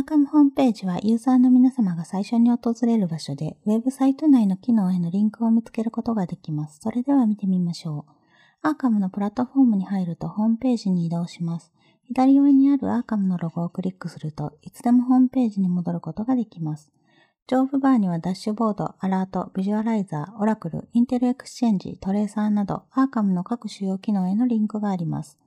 ーカムホームページはユーザーの皆様が最初に訪れる場所で、ウェブサイト内の機能へのリンクを見つけることができます。それでは見てみましょう。アーカムのプラットフォームに入るとホームページに移動します。左上にあるアーカムのロゴをクリックするといつでもホームページに戻ることができます。上部バーにはダッシュボード、アラート、ビジュアライザー、オラクル、インテルエクスチェンジ、トレーサーなどアーカムの各主要機能へのリンクがあります。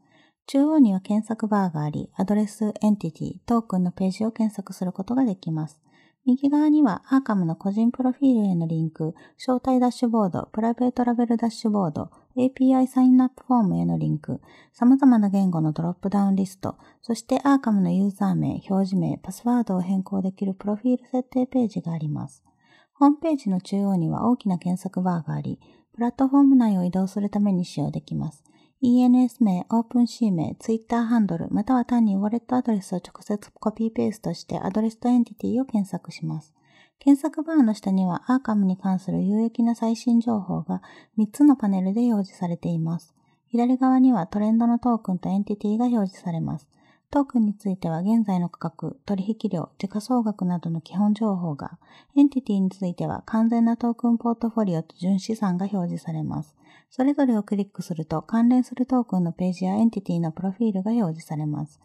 中央には検索バーがあり、アドレス、エンティティ、トークンのページを検索することができます。右側にはアーカムの個人プロフィールへのリンク、招待ダッシュボード、プライベートラベルダッシュボード、API サインアップフォームへのリンク、様々な言語のドロップダウンリスト、そしてアーカムのユーザー名、表示名、パスワードを変更できるプロフィール設定ページがあります。ホームページの中央には大きな検索バーがあり、プラットフォーム内を移動するために使用できます。ENS 名、オープン C 名、Twitter ハンドル、または単にウォレットアドレスを直接コピーペーストしてアドレスとエンティティを検索します。検索バーの下にはアーカムに関する有益な最新情報が3つのパネルで表示されています。左側にはトレンドのトークンとエンティティが表示されます。トークンについては現在の価格、取引量、時価総額などの基本情報が、エンティティについては完全なトークンポートフォリオと純資産が表示されます。それぞれをクリックすると関連するトークンのページやエンティティのプロフィールが表示されます。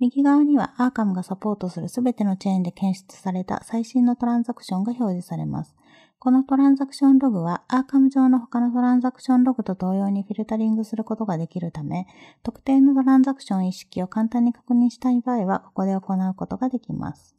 右側にはアーカムがサポートするすべてのチェーンで検出された最新のトランザクションが表示されます。このトランザクションログはアーカム上の他のトランザクションログと同様にフィルタリングすることができるため、特定のトランザクション意識を簡単に確認したい場合は、ここで行うことができます。